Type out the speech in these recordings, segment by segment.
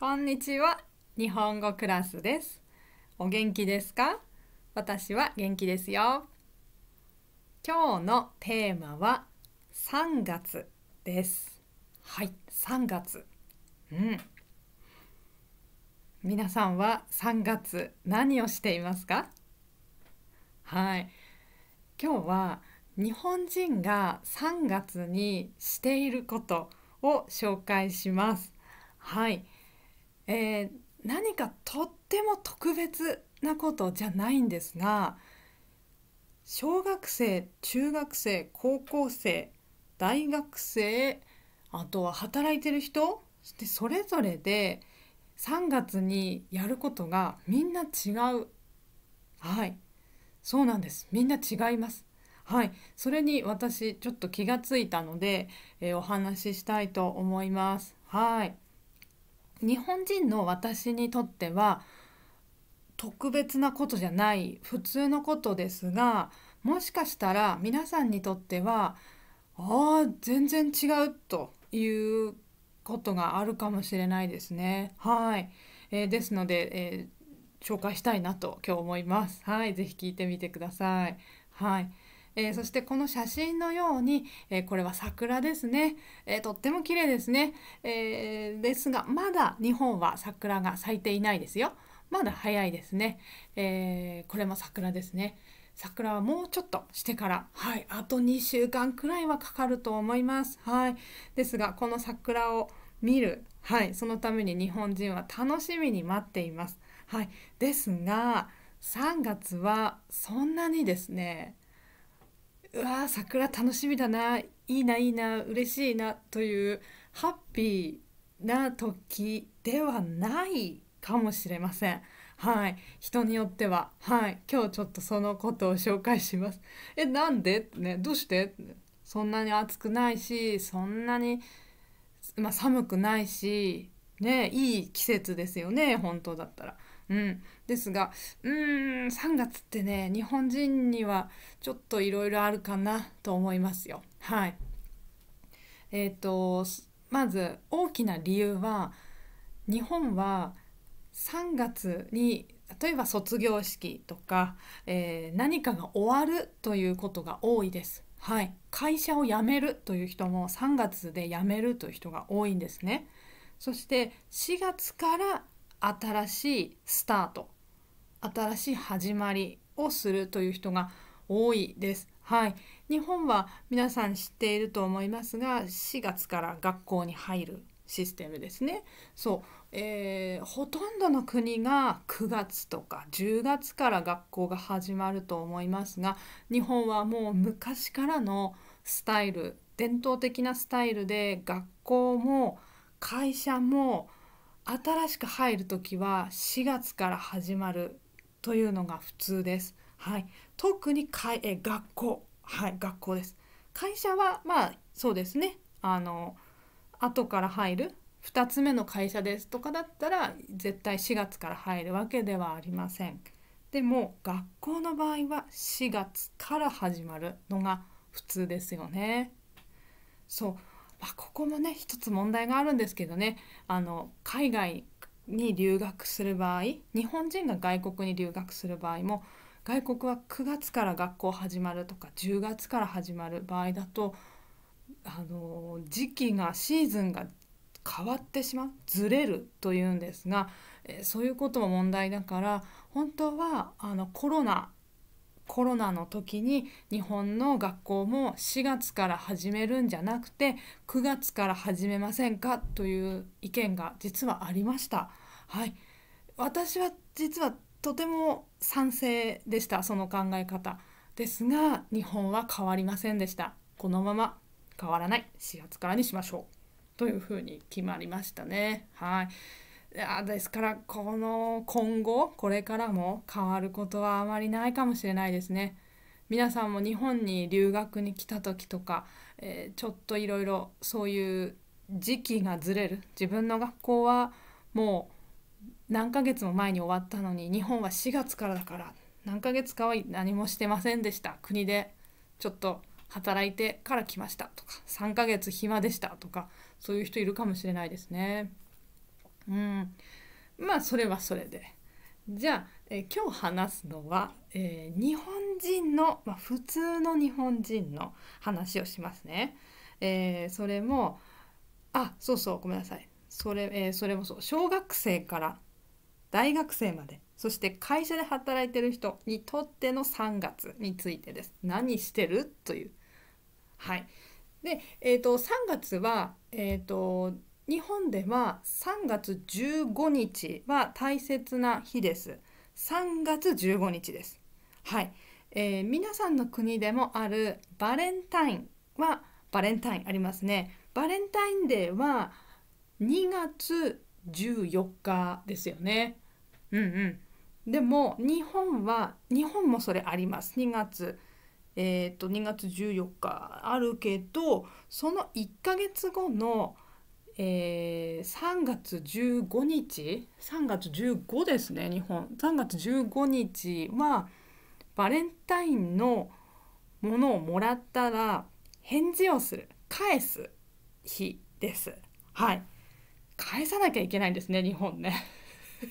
こんにちは日本語クラスですお元気ですか私は元気ですよ今日のテーマは3月ですはい3月うん皆さんは3月何をしていますかはい今日は日本人が3月にしていることを紹介しますはいえー、何かとっても特別なことじゃないんですが小学生中学生高校生大学生あとは働いてる人してそれぞれで3月にやることがみんな違うはいそうなんですみんな違いますはいそれに私ちょっと気がついたので、えー、お話ししたいと思いますはい。日本人の私にとっては特別なことじゃない普通のことですがもしかしたら皆さんにとってはああ全然違うということがあるかもしれないですね。はい、えー、ですので、えー、紹介したいなと今日思います。はい、ぜひ聞いてみてください。はい、えー、そしてこの写真のように、えー、これは桜ですね、えー、とっても綺麗ですね、えー、ですがまだ日本は桜が咲いていないですよまだ早いですね、えこれも桜ですね桜はもうちょっとしてから、はい、あと2週間くらいはかかると思います。はい、ですがこの桜を見る、はい、そのために日本人は楽しみに待っています。はい、ですが3月はそんなにですねうわー桜楽しみだないいないいな嬉しいなというハッピーな時ではないかもしれません。はい、人によっては、はい、今日ちょっとそのことを紹介します。え、なんでね、どうしてそんなに暑くないし、そんなに、まあ、寒くないし、ね、いい季節ですよね、本当だったら。うん、ですがうーん3月ってね日本人にはちょっといろいろあるかなと思いますよ。はいえーと、まず大きな理由は日本は3月に例えば卒業式とか、えー、何かが終わるということが多いです。はい、会社を辞めるという人も3月で辞めるという人が多いんですね。そして4月から新しいスタート新しい始まりをするという人が多いです。はい、日本は皆さん知っていると思いますが4月から学校に入るシステムですね。そう、えー、ほとんどの国が9月とか10月から学校が始まると思いますが日本はもう昔からのスタイル伝統的なスタイルで学校も会社も新しく入る時は4月から始まるというのが普通です。はい、特にかえ学校、はい、学校です。会社はまあそうですねあの後から入る2つ目の会社ですとかだったら絶対4月から入るわけではありません。でも学校の場合は4月から始まるのが普通ですよね。そうまあ、ここもね一つ問題があるんですけどねあの海外に留学する場合日本人が外国に留学する場合も外国は9月から学校始まるとか10月から始まる場合だとあの時期がシーズンが変わってしまうずれるというんですが、えそういうことも問題だから本当はあのコロナコロナの時に日本の学校も4月から始めるんじゃなくて9月から始めませんかという意見が実はありました。はい、私は実はとても賛成でしたその考え方ですが日本は変わりませんでしたこのまま変わらない4月からにしましょうというふうに決まりましたねはい。やですからこの今後これからも変わることはあまりないかもしれないですね。皆さんも日本に留学に来た時とか、えー、ちょっといろいろそういう時期がずれる自分の学校はもう何ヶ月も前に終わったのに日本は4月からだから何ヶ月かは何もしてませんでした国でちょっと働いてから来ましたとか3ヶ月暇でしたとかそういう人いるかもしれないですね。うん、まあそれはそれで。じゃあ、えー、今日話すのは、えー、日本人の、まあ、普通の日本人の話をしますね。えー、それもあそうそうごめんなさいそれ,、えそれもそう小学生から大学生までそして会社で働いてる人にとっての3月についてです。何してるという。はい、で、えーと、3月は、えーと日本では3月15日は大切な日です。3月15日です。はい、えー、皆さんの国でもあるバレンタインはバレンタインありますね。バレンタインデーは2月14日ですよね。うんうん。でも日本は日本もそれあります。2月えー、と2月14日あるけど、その1ヶ月後のえー、3月15日3月15ですね日本3月15日はバレンタインのものをもらったら返事をする返す日ですはい返さなきゃいけないんですね日本ね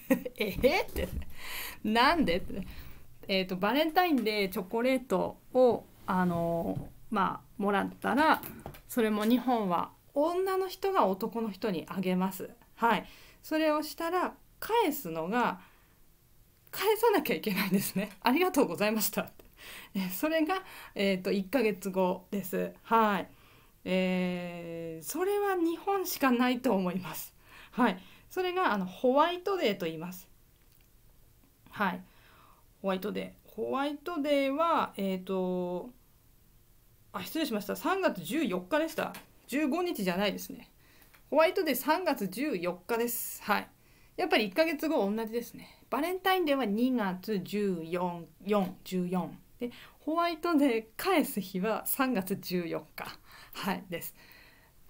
ええって、なんでって、ね、えーと、とバレンタインでチョコレートをあのー、まあもらったらそれも日本は女の人が男の人にあげます。はい、それをしたら返すのが返さなきゃいけないんですね。ありがとうございました。それが、えーと、と1ヶ月後です。はい、えー、それは日本しかないと思います。はい、それがあのホワイトデーと言います。はい、ホワイトデー。ホワイトデーはえっ、ー、とあ失礼しました。3月14日でした。15日じゃないですね。ホワイトデー3月14日です。はい。やっぱり1ヶ月後同じですね。バレンタインデーは2月14、14。で、ホワイトデー返す日は3月14日。はい、です。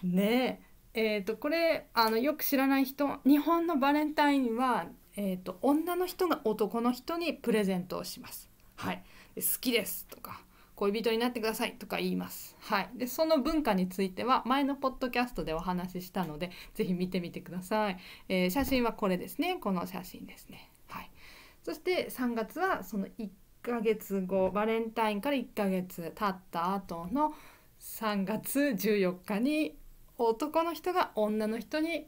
ねえーと、これあのよく知らない人日本のバレンタインは、えーと、と女の人が男の人にプレゼントをします。はい、好きですとか恋人になってくださいとか言います。はい、でその文化については前のポッドキャストでお話ししたので是非見てみてください、えー、写真はこれですねこの写真ですね。はい、そして3月はその1ヶ月後バレンタインから1ヶ月経った後の3月14日に男の人が女の人に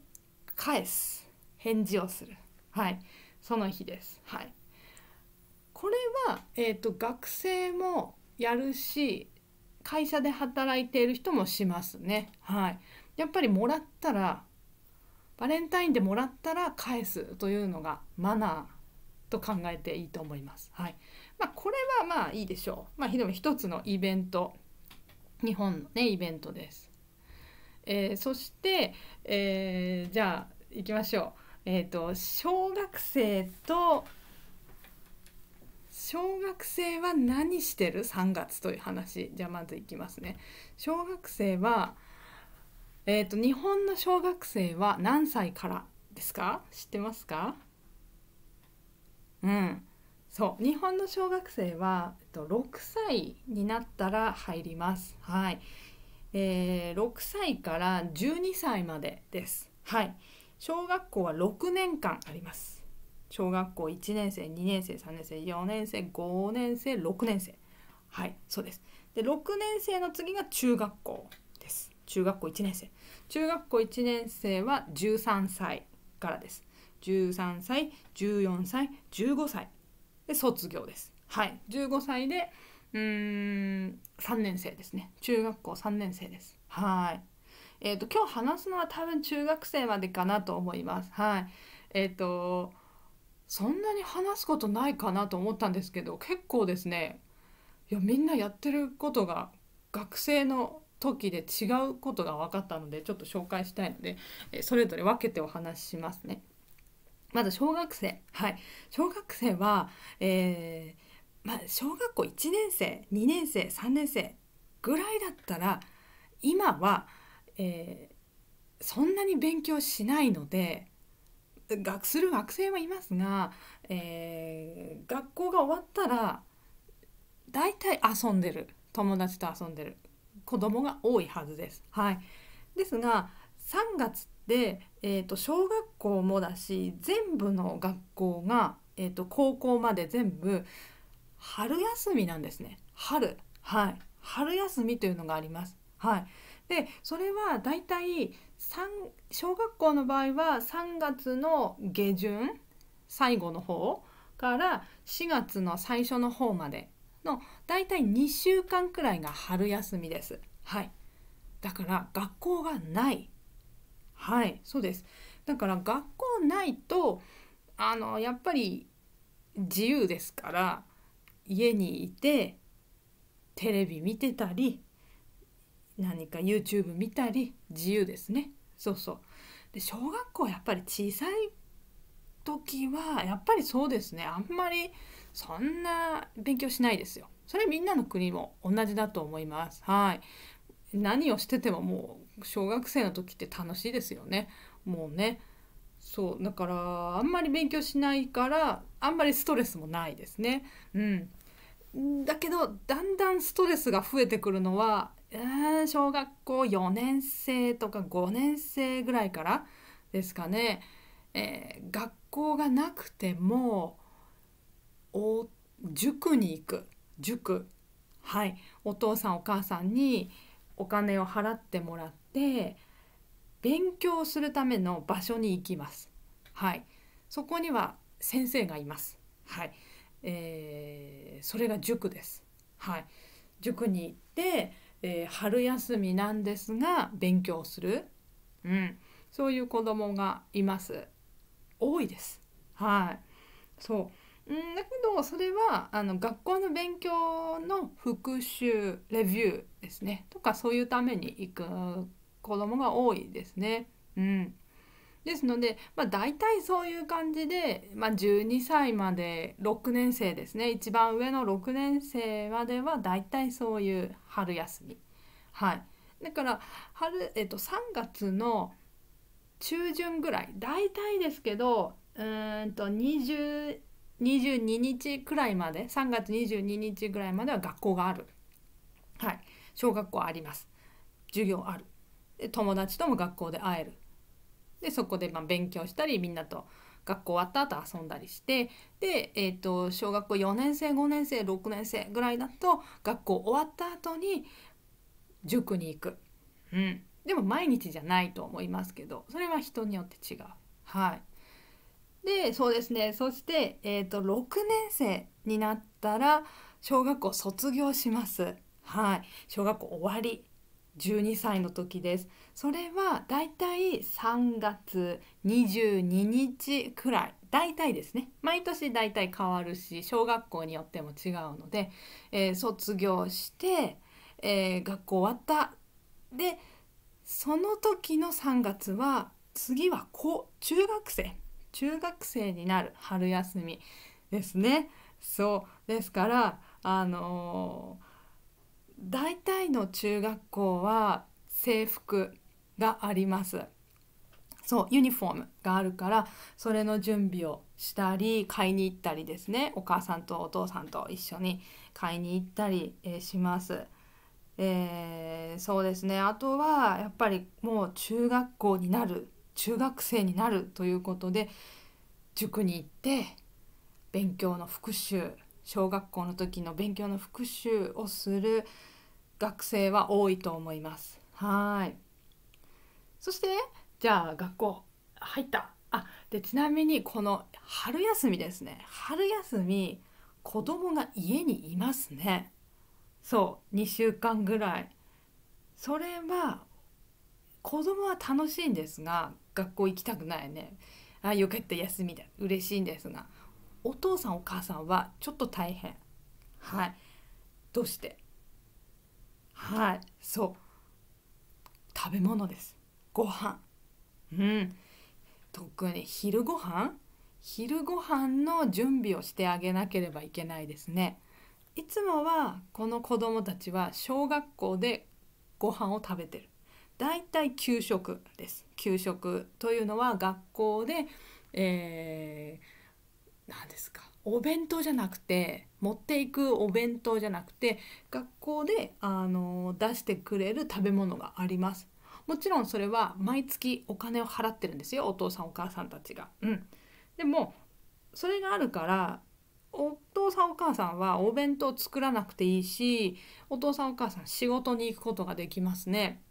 返す返事をする。はい、その日です。はい、これは、えーと学生もやるし会社で働いている人もしますね。はい、やっぱりもらったらバレンタインでもらったら返すというのがマナーと考えていいと思います。はいまあ、これはまあいいでしょう。まあ、ひどい一つのイベント日本の、ね、イベントです。えー、そして、えー、じゃあ行きましょう。えーと小学生と小学生は何してる ?3 月という話じゃあまずいきますね。小学生は、えーと日本の小学生は何歳からですか知ってますかうんそう日本の小学生は、えっと、6歳になったら入ります。はい、えー、6歳から12歳までです。はい、小学校は6年間あります。小学校1年生2年生3年生4年生5年生6年生はいそうですで6年生の次が中学校です中学校1年生中学校1年生は13歳からです13歳14歳15歳で卒業ですはい15歳でうーん3年生ですね中学校3年生ですはいえっ、ー、と今日話すのは多分中学生までかなと思いますはいえっ、ー、とそんなに話すことないかなと思ったんですけど結構ですねいやみんなやってることが学生の時で違うことが分かったのでちょっと紹介したいのでそれぞれ分けてお話ししますね。まず小学生はい小学生は、えー、まあ、小学校1年生2年生3年生ぐらいだったら今は、えー、そんなに勉強しないので学する学生もいますが、えー、学校が終わったら大体遊んでる友達と遊んでる子供が多いはずです。はい、ですが3月って、えー、と小学校もだし全部の学校が、えー、と高校まで全部春休みなんですね。春はい春休みというのがあります。はい、でそれはだいたい小学校の場合は3月の下旬最後の方から4月の最初の方までのだいたい2週間くらいが春休みです。はい、だから学校がない。はい、そうです。だから学校ないとあのやっぱり自由ですから家にいてテレビ見てたり何か YouTube 見たり自由ですねそうそうで小学校やっぱり小さい時はやっぱりそうですねあんまりそんな勉強しないですよそれみんなの国も同じだと思いますはい何をしててももう小学生の時って楽しいですよねもうねそうだからあんまり勉強しないからあんまりストレスもないですねうんだけどだんだんストレスが増えてくるのはうん小学校4年生とか5年生ぐらいからですかね、えー、学校がなくてもお塾に行く塾はいお父さんお母さんにお金を払ってもらって勉強するための場所に行きますはいそこには先生がいますはい、えー、それが塾ですはい塾に行ってえー、春休みなんですが勉強する、うん、そういう子供がいます多いですはいそううんだけどそれはあの学校の勉強の復習レビューですねとかそういうために行く子供が多いですねうんですので、まあ、大体そういう感じで、まあ、12歳まで6年生ですね一番上の6年生までは大体そういう春休み。はい、だから春、えっと、3月の中旬ぐらい大体ですけどうんと2 22日くらいまで3月22日ぐらいまでは学校がある、はい、小学校あります授業ある友達とも学校で会えるでそこでま勉強したりみんなと学校終わった後遊んだりしてで、えーと、小学校4年生5年生6年生ぐらいだと学校終わった後に塾に行く、うん、でも毎日じゃないと思いますけどそれは人によって違う。はいでそうですねそして、えーと6年生になったら小学校卒業します。はい、小学校終わり12歳の時です。それはだいたい3月22日くらい大体ですね毎年大体変わるし小学校によっても違うので、えー、卒業して、えー、学校終わったでその時の3月は次は子中学生中学生になる春休みですね。そうですからあのー、大体の中学校は制服があります。そうユニフォームがあるからそれの準備をしたり買いに行ったりですねお母さんとお父さんと一緒に買いに行ったり、えします。えー、そうですねあとはやっぱりもう中学校になる中学生になるということで塾に行って勉強の復習小学校の時の勉強の復習をする学生は多いと思います。はいそして、ね、じゃあ学校入ったあでちなみにこの春休みですね春休み子供が家にいますねそう2週間ぐらいそれは子供は楽しいんですが学校行きたくないねあよかった休みだ嬉しいんですがお父さんお母さんはちょっと大変はいどうしてはいそう食べ物ですご飯うん特に昼ご飯昼ご飯の準備をしてあげなければいけないですねいつもはこの子供たちは小学校でご飯を食べてるだいたい給食です給食というのは学校で、えー、何ですかお弁当じゃなくて持っていくお弁当じゃなくて学校であの出してくれる食べ物がありますもちろんそれは毎月お金を払ってるんですよお父さんお母さんたちが。うん、でもそれがあるからお父さんお母さんはお弁当作らなくていいしお父さんお母さん仕事に行くことができますね。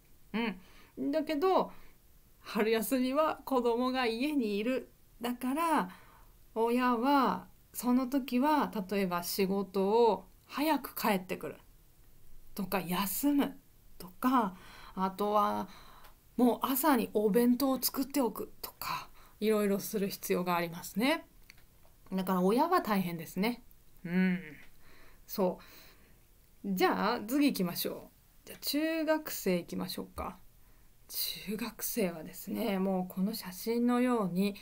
うん、だけど春休みは子供が家にいるだから親はその時は例えば仕事を早く帰ってくるとか休むとかあとはもう朝にお弁当を作っておくとかいろいろする必要がありますねだから親は大変ですねうんそうじゃあ次行きましょうじゃあ中学生行きましょうか中学生はですねもうこの写真のように、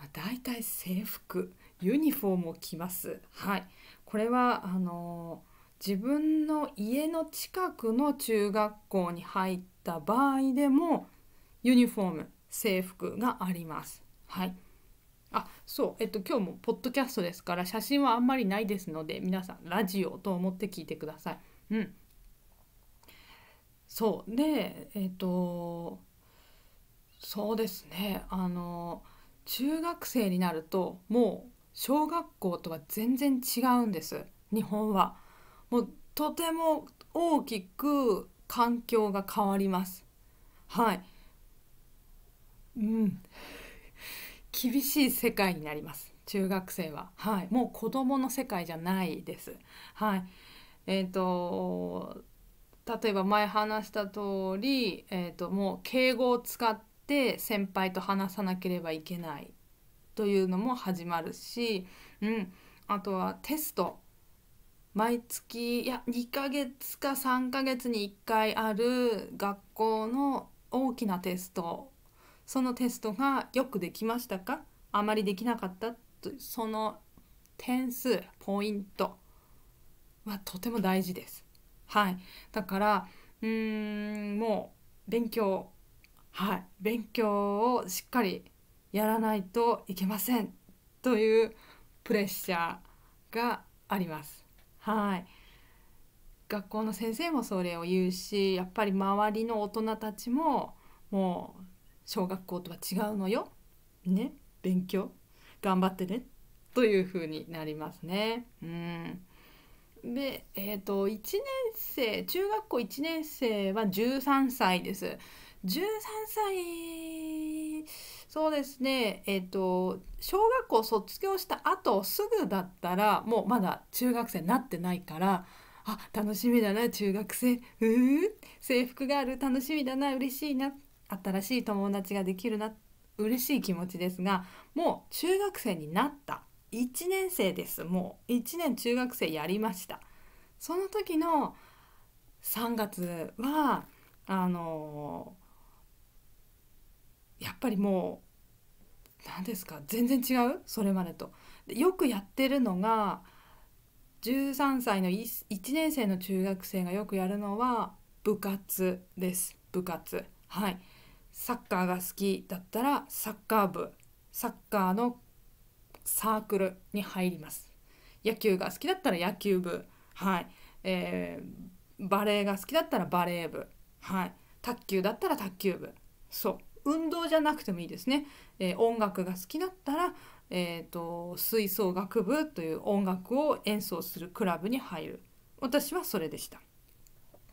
まあ、大体制服ユニフォームを着ますはいこれはあのー、自分の家の近くの中学校に入った場合でもユニフォーム制服があります。はい。あそう、えっと、今日もポッドキャストですから写真はあんまりないですので皆さんラジオと思って聞いてください。うん、そうでえっとそうですねあの中学生になるともう小学校とは全然違うんです日本は。もうとても大きく環境が変わります。はい、うん、厳しい世界になります中学生は、はい、もう子どもの世界じゃないです。はいえーと、例えば前話した通り、えーと、ともう敬語を使って先輩と話さなければいけないというのも始まるし、うん、あとはテスト毎月いや2ヶ月か3ヶ月に1回ある学校の大きなテストそのテストがよくできましたかあまりできなかったその点数ポイントはとても大事です。はい、だからうーんもう勉強はい勉強をしっかりやらないといけませんというプレッシャーがあります。はい学校の先生もそれを言うしやっぱり周りの大人たちももう小学校とは違うのよ。ね勉強頑張ってねというふうになりますね。うんで、えーと、1年生中学校1年生は13歳です。13歳そうですねえっ、ー、と小学校卒業した後すぐだったらもうまだ中学生になってないからあ楽しみだな中学生うー制服がある楽しみだな嬉しいな新しい友達ができるな嬉しい気持ちですがもう中学生になった1年生ですもう1年中学生やりましたその時の3月はあのやっぱりもう何ですか全然違うそれまでとで。よくやってるのが13歳の 1, 1年生の中学生がよくやるのは部活です部活はいサッカーが好きだったらサッカー部サッカーのサークルに入ります野球が好きだったら野球部はい、えー、バレーが好きだったらバレー部はい卓球だったら卓球部そう運動じゃなくてもいいですね、えー、音楽が好きだったら、えーと吹奏楽部という音楽を演奏するクラブに入る私はそれでした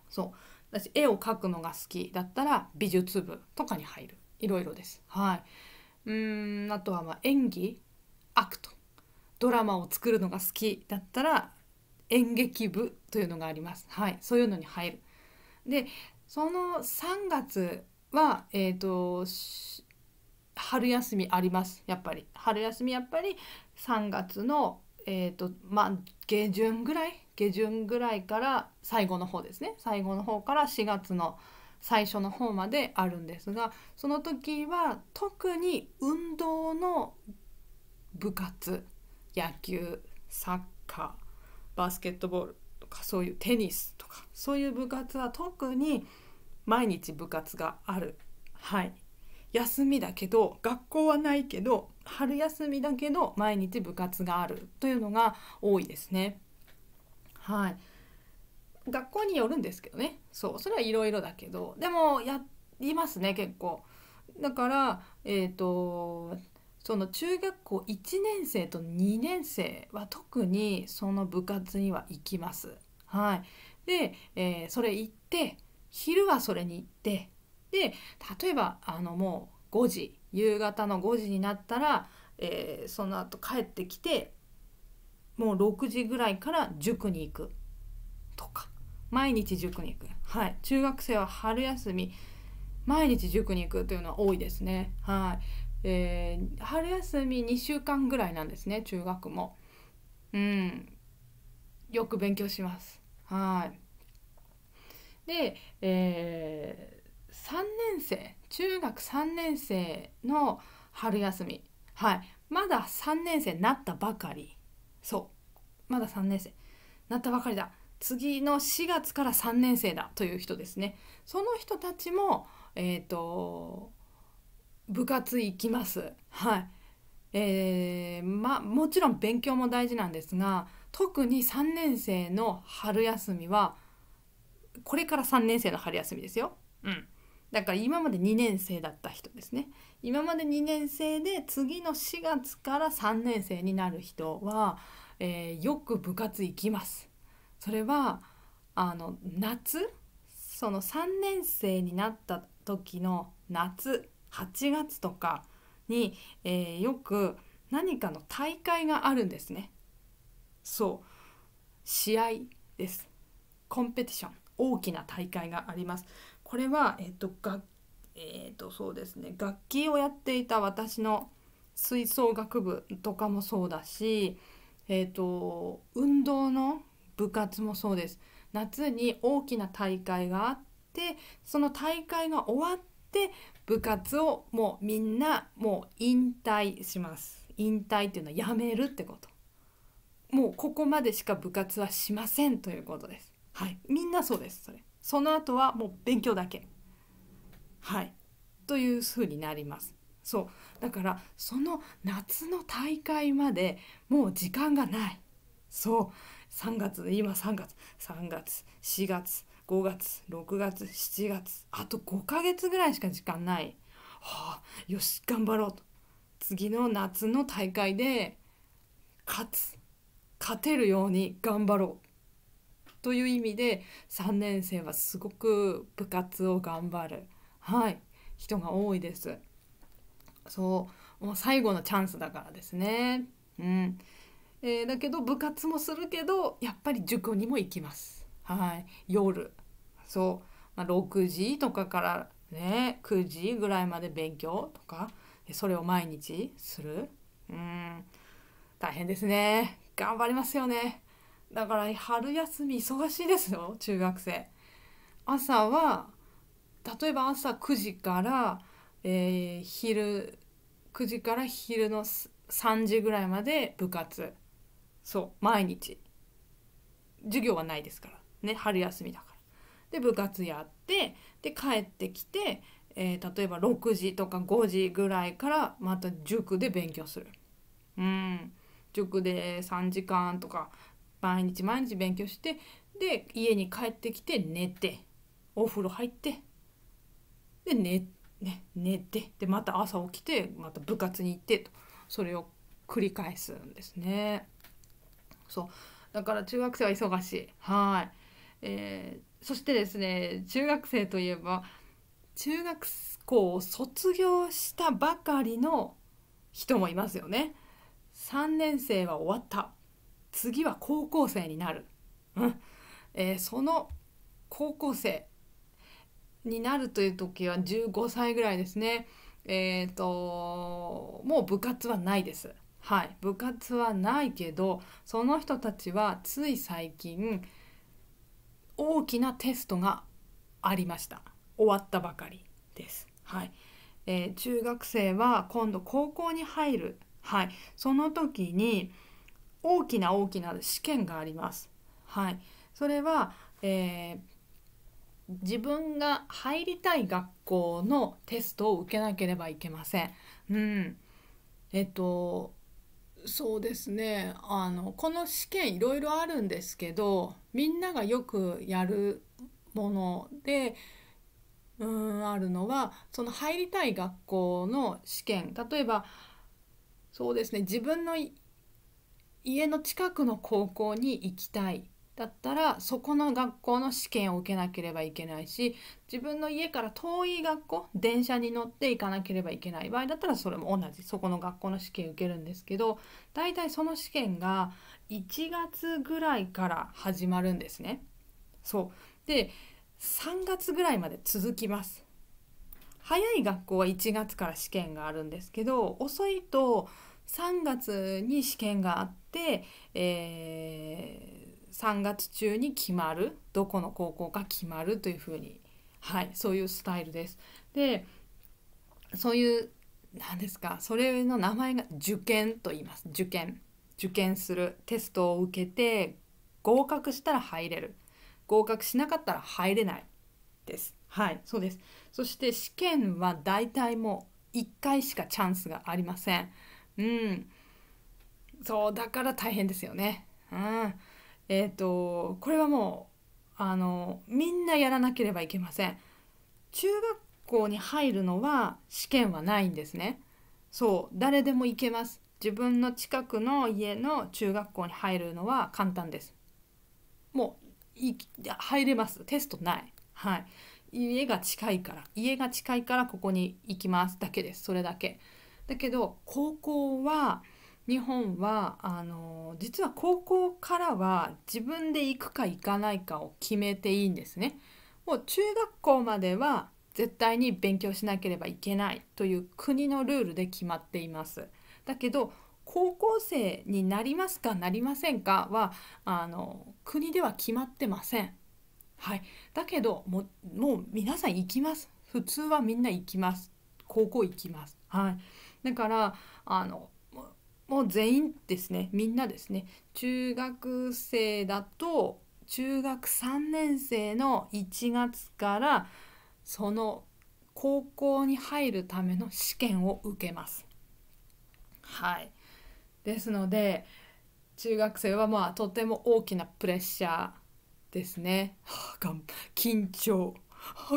そう私絵を描くのが好きだったら美術部とかに入るいろいろですはいうんあとはまあ演技アクトドラマを作るのが好きだったら演劇部というのがありますはいそういうのに入るでその3月はえっ、ー、と春休みありますやっぱり春休みやっぱり3月のえーとまあ、下旬ぐらい下旬ぐらいから最後の方ですね最後の方から4月の最初の方まであるんですがその時は特に運動の部活野球サッカーバスケットボールとかそういうテニスとかそういう部活は特に毎日部活があるはい休みだけど学校はないけど春休みだけど毎日部活があるというのが多いですね。はい、学校によるんですけどねそうそれはいろいろだけどでもやりますね結構。だからえっ、ー、とその中学校1年生と2年生は特にその部活には行きます。はい、で、えー、それ行って昼はそれに行ってで例えばあのもう5時夕方の5時になったら、えー、その後帰ってきてもう6時ぐらいから塾に行くとか毎日塾に行くはい中学生は春休み毎日塾に行くというのは多いですねはい、えー、春休み2週間ぐらいなんですね中学もうんよく勉強しますはいで、えー3年生中学3年生の春休みはいまだ3年生になったばかりそうまだ3年生なったばかりだ次の4月から3年生だという人ですねその人たちもえっ、ー、と部活行きますはいえー、まもちろん勉強も大事なんですが特に3年生の春休みはこれから3年生の春休みですよ。うんだから今まで2年生だった人ですね今まで2年生で次の4月から3年生になる人は、えー、よく部活行きますそれはあの夏その3年生になった時の夏8月とかに、えー、よく何かの大会があるんですねそう試合ですコンペティション大きな大会がありますこれは、えっとが、えーとそうですね、楽器をやっていた私の吹奏楽部とかもそうだし、えーと、と運動の部活もそうです。夏に大きな大会があってその大会が終わって部活をもうみんなもう引退します引退っていうのはやめるってこともうここまでしか部活はしませんということですはいみんなそうですそれその後はもう勉強だけはいというふうになりますそうだからその夏の大会までもう時間がないそう3月今3月3月4月5月6月7月あと5ヶ月ぐらいしか時間ない、はあ、よし頑張ろうと次の夏の大会で勝つ勝てるように頑張ろうという意味で3年生はすごく部活を頑張る、はい、人が多いです。そうもう最後のチャンスだからですね。うんえー、だけど部活もするけどやっぱり塾にも行きます。はい、夜そう、まあ、6時とかからね9時ぐらいまで勉強とかそれを毎日するうん大変ですね頑張りますよねだから春休み忙しいですよ 中学生朝は例えば朝9時から、えー、昼9時から昼の3時ぐらいまで部活そう毎日授業はないですからね春休みだからで部活やってで帰ってきて、えー、例えば6時とか5時ぐらいからまた塾で勉強するうん塾で3時間とか毎日毎日勉強してで家に帰ってきて寝てお風呂入ってで寝ね、寝てでまた朝起きてまた部活に行ってとそれを繰り返すんですね。そうだから中学生は忙しいはい、えー、そしてですね中学生といえば中学校を卒業したばかりの人もいますよね。3年生は終わった次は高校生になる、うんえー、その高校生になるという時は15歳ぐらいですねえっ、ー、ともう部活はないです。はい、部活はないけどその人たちはつい最近大きなテストがありました終わったばかりです、はいえー、中学生は今度高校に入る、はい、その時に、大きな大きな試験があります。はい、それは、えー、自分が入りたい学校のテストを受けなければいけません。うん、えっとそうですねあのこの試験いろいろあるんですけどみんながよくやるものでうんあるのはその入りたい学校の試験例えばそうですね自分の家の近くの高校に行きたいだったらそこの学校の試験を受けなければいけないし自分の家から遠い学校電車に乗って行かなければいけない場合だったらそれも同じそこの学校の試験受けるんですけど大体その試験が1月ぐらいから始まるんですね。そうで3月ぐらいまで続きます。早い学校は1月から試験があるんですけど遅いと3月に試験があって、えー、3月中に決まるどこの高校か決まるというふうに、はい、そういうスタイルです。でそういう何ですかそれの名前が受験と言います受験受験するテストを受けて合格したら入れる合格しなかったら入れないですはいそうですそして試験は大体もう1回しかチャンスがありませんうんそうだから大変ですよねうんえっ、ー、とこれはもうあのみんなやらなければいけません中学校に入るのは試験はないんですねそう誰でも行けます自分の近くの家の中学校に入るのは簡単ですもうい入れますテストないはい家が近いから家が近いからここに行きますだけですそれだけだけど高校は日本はあの実は高校からは自分で行くか行かないかを決めていいんですね。もう中学校までは絶対に勉強しなければいけないという国のルールで決まっています。だけど高校生になりますかなりませんかはあの国では決まってません。はい、だけどももう皆さん行きます。普通はみんな行きます。高校行きます。はい。だからあのもう全員ですねみんなですね中学生だと中学3年生の1月からその高校に入るための試験を受けます。はい、ですので中学生はまあとても大きなプレッシャーですね。あ、緊張、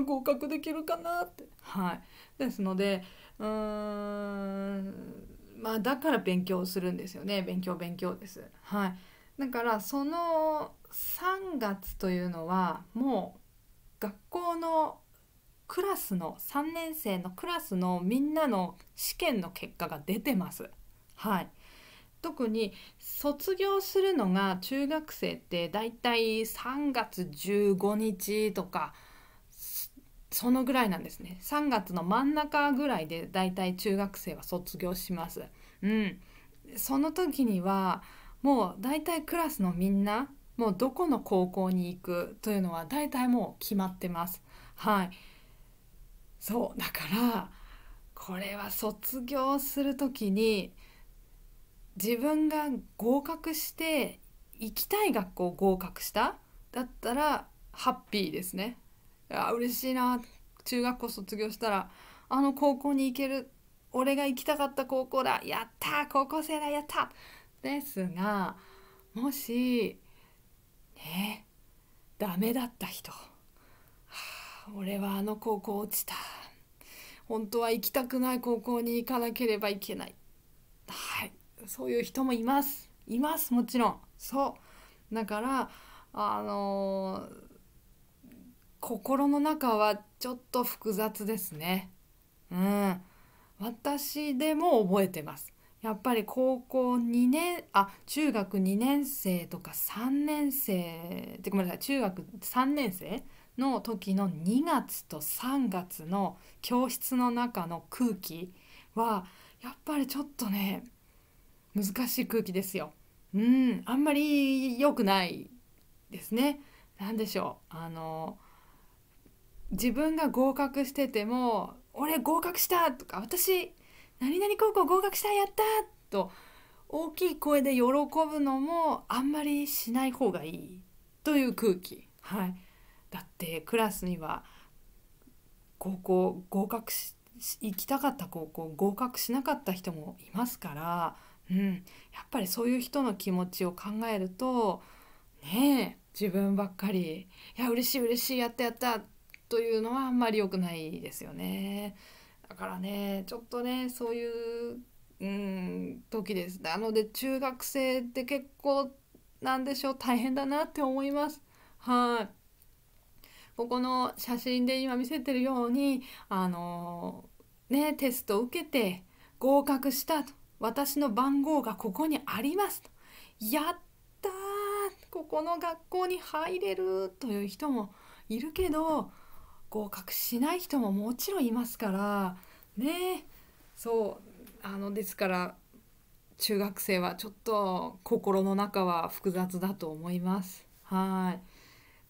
合格できるかなって。はい、ですのでうーんまあだから勉強するんですよね勉強勉強ですはいだからその3月というのはもう学校のクラスの3年生のクラスのみんなの試験の結果が出てますはい特に卒業するのが中学生ってだいたい3月15日とかそのぐらいなんですね3月の真ん中ぐらいでだいたい中学生は卒業します。うん、その時にはもうだいたいクラスのみんなもうどこの高校に行くというのはだいたいもう決まってます。はい、そうだからこれは卒業する時に自分が合格して行きたい学校合格しただったらハッピーですね。あ嬉しいな中学校卒業したらあの高校に行ける俺が行きたかった高校だやった高校生だやったですがもしねダメだった人、はあ、俺はあの高校落ちた本当は行きたくない高校に行かなければいけないはいそういう人もいますいますもちろんそうだからあのー心の中はちょっと複雑ですね。うん、私でも覚えてます。やっぱり高校2年あ中学2年生とか3年生ってごめんなさい中学3年生の時の2月と3月の教室の中の空気はやっぱりちょっとね難しい空気ですよ。うんあんまり良くないですね。何でしょうあの自分が合格してても「俺合格した!」とか「私何々高校合格したやった!」と大きい声で喜ぶのもあんまりしない方がいいという空気、はい、だってクラスには高校合格し行きたかった高校合格しなかった人もいますから、うん、やっぱりそういう人の気持ちを考えるとねえ自分ばっかり「いや嬉しい嬉しいやったやった」というのはあんまり良くないですよね。だからねちょっとねそういう、うん、時です。なので中学生って結構なんでしょう大変だなって思います。はい、ここの写真で今見せてるようにあのねテストを受けて合格したと私の番号がここにありますとやったーここの学校に入れるという人もいるけど合格しない人ももちろんいますからねそうあのですから中学生はちょっと心の中は複雑だと思います。はい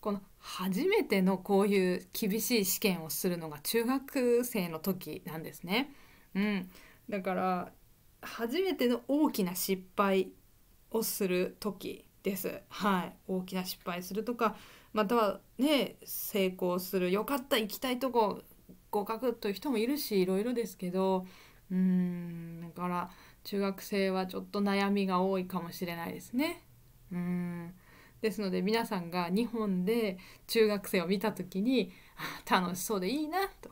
この初めてのこういう厳しい試験をするのが中学生の時なんですね。うん、だから初めての大きな失敗をする時です。はい、大きな失敗するとかまたはね成功するよかった行きたいとこ合格という人もいるしいろいろですけどうんだから中学生はちょっと悩みが多いかもしれないですね。うんですので皆さんが日本で中学生を見た時に楽しそうでいいなと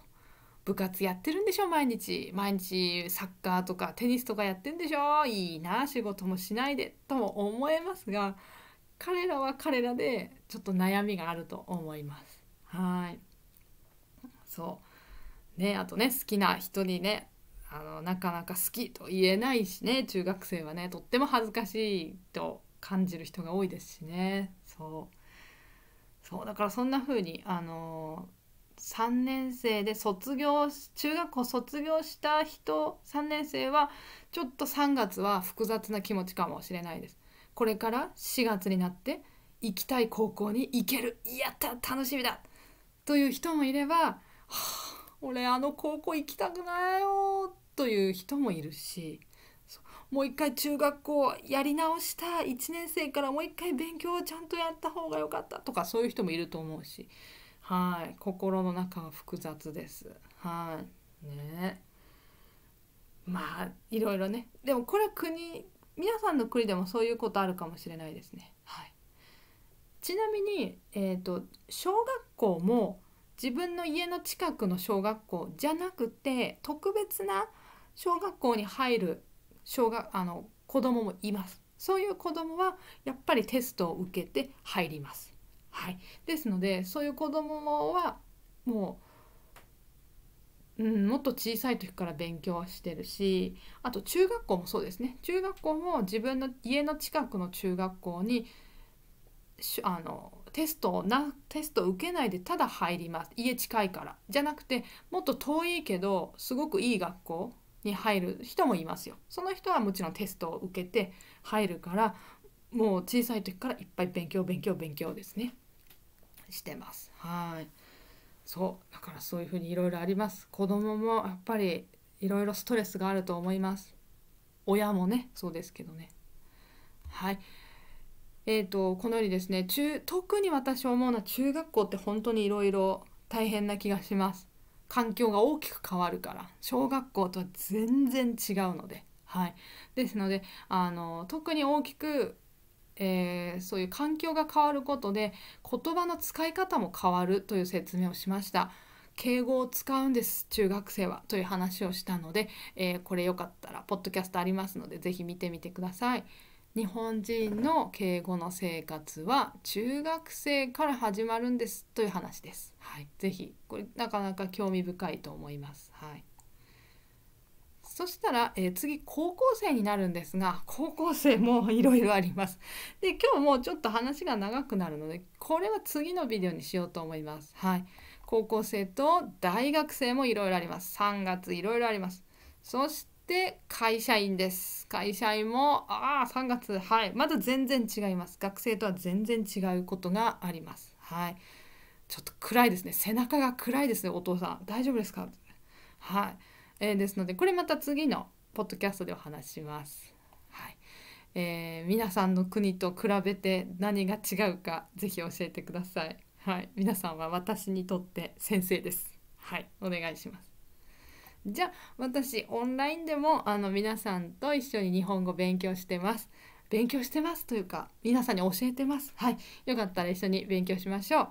部活やってるんでしょ毎日毎日サッカーとかテニスとかやってんでしょいいな仕事もしないでとも思えますが彼らは彼らでちょっと悩みがあると思います。はいそうねあとね好きな人にねあのなかなか好きと言えないしね中学生はねとっても恥ずかしいと感じる人が多いですしねそうそうだからそんな風にあの3年生で卒業中学校卒業した人3年生はちょっと3月は複雑な気持ちかもしれないです。これから4月になって行きたい高校に行けるやった楽しみだという人もいれば、はあ、俺あの高校行きたくないよという人もいるしもう一回中学校やり直した1年生からもう一回勉強をちゃんとやった方が良かったとかそういう人もいると思うしはい心の中は複雑ですはいねまあいろいろねでもこれは国皆さんの国でもそういうことあるかもしれないですね。はい、ちなみに、えーと、と小学校も自分の家の近くの小学校じゃなくて特別な小学校に入る小学あの子供もいます。そういう子供はやっぱりテストを受けて入ります。はい、ですのでそういう子供はもううん、もっと小さい時から勉強してるしあと中学校もそうですね中学校も自分の家の近くの中学校にあのテストをなテスト受けないでただ入ります家近いからじゃなくてもっと遠いけどすごくいい学校に入る人もいますよその人はもちろんテストを受けて入るからもう小さい時からいっぱい勉強勉強勉強ですねしてますはいそうだからそういうふうにいろいろあります子供もやっぱりいろいろストレスがあると思います親もねそうですけどねはいえーと、このようにですね中特に私思うのは中学校って本当にいろいろ大変な気がします環境が大きく変わるから小学校とは全然違うのではいですのであの特に大きくえー、そういう環境が変わることで言葉の使い方も変わるという説明をしました。敬語を使うんです中学生はという話をしたので、えー、これよかったらポッドキャストありますので是非見てみてください。日本人の敬語の生活は中学生から始まるんですという話です。はい、ぜひこれなかなか興味深いと思います。はい。そしたら、えー、次高校生になるんですが高校生もいろいろあります。で今日もちょっと話が長くなるのでこれは次のビデオにしようと思います。はい、高校生と大学生もいろいろあります。3月いろいろあります。そして会社員です。会社員もああ3月はいまだ全然違います。学生とは全然違うことがあります。はい。ちょっと暗いですね。背中が暗いですね。お父さん大丈夫ですか？はい。えー、ですのでこれまた次のポッドキャストでお話します。はいえー、皆さんの国と比べて何が違うか是非教えてください。はい、皆さんは私にとって先生です。はい、お願いします。じゃあ私オンラインでもあの皆さんと一緒に日本語勉強してます。勉強してますというか皆さんに教えてます。はい、よかったら一緒に勉強しましょう。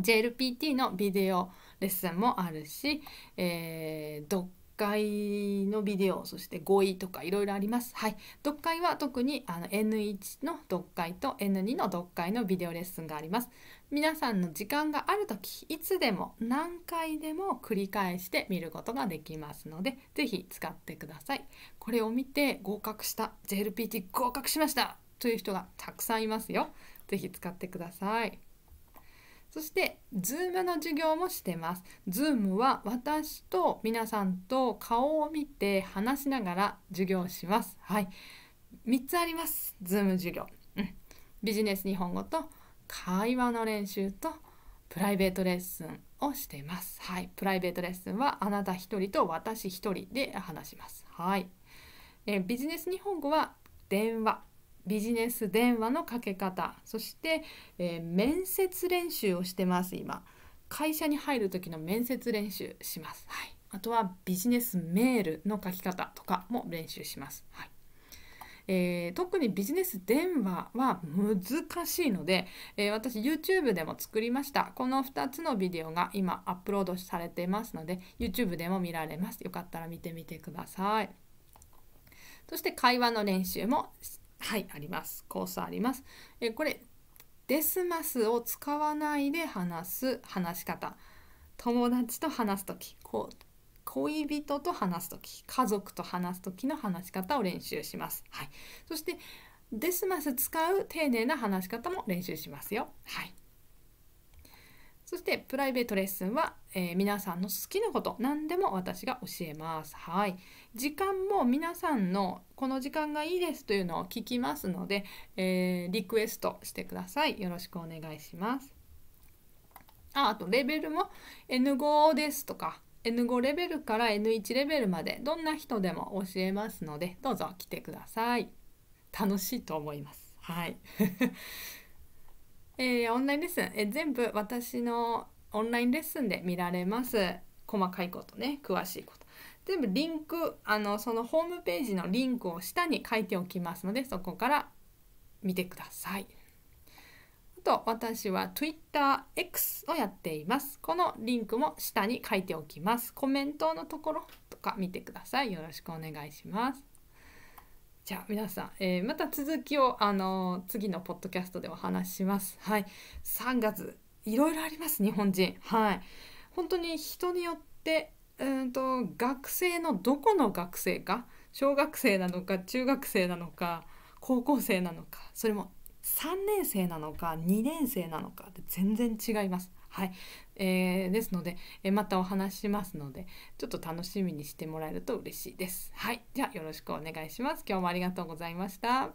JLPT のビデオレッスンもあるし、えー、読解のビデオそして語彙とかいろいろあります。はい、読解は特にあの N1 の読解と N2 の読解のビデオレッスンがあります。皆さんの時間がある時いつでも何回でも繰り返して見ることができますので是非使ってください。これを見て合格した JLPT 合格しましたという人がたくさんいますよ。是非使ってください。そして Zoom の授業もしてます。Zoom は私と皆さんと顔を見て話しながら授業します。はい。3つあります。Zoom 授業。うん。ビジネス日本語と会話の練習とプライベートレッスンをしてます。はい。プライベートレッスンはあなた1人と私1人で話します。はい。えビジネス日本語は電話ビジネス電話のかけ方そして、えー、面接練習をしてます今会社に入る時の面接練習します、はい、あとはビジネスメールの書き方とかも練習します、はいえー、特にビジネス電話は難しいので、えー、私 YouTube でも作りましたこの2つのビデオが今アップロードされてますので YouTube でも見られますよかったら見てみてくださいそして会話の練習もはいありますコースありますえこれデスマスを使わないで話す話し方友達と話す時こう恋人と話す時家族と話す時の話し方を練習します、はい、そしてデスマス使う丁寧な話し方も練習しますよはいそしてプライベートレッスンは、えー、皆さんの好きなこと何でも私が教えます。はい。時間も皆さんのこの時間がいいですというのを聞きますので、えー、リクエストしてください。よろしくお願いします。ああとレベルも N5 ですとか N5 レベルから N1 レベルまでどんな人でも教えますのでどうぞ来てください。楽しいと思います。はい。えー、オンラインレッスン、えー、全部私のオンラインレッスンで見られます細かいことね詳しいこと全部リンクあのそのホームページのリンクを下に書いておきますのでそこから見てくださいあと私は TwitterX をやっていますこのリンクも下に書いておきますコメントのところとか見てくださいよろしくお願いしますじゃあ皆さん、えー、また続きを、あのー、次のポッドキャストでお話します。はい、3月いろいろあります日本人。はい、本当に人によってうんと学生のどこの学生か小学生なのか中学生なのか高校生なのかそれも3年生なのか2年生なのかで全然違います。はい、えー、ですので、えまたお話しますのでちょっと楽しみにしてもらえると嬉しいです。はい、じゃあよろしくお願いします。今日もありがとうございました。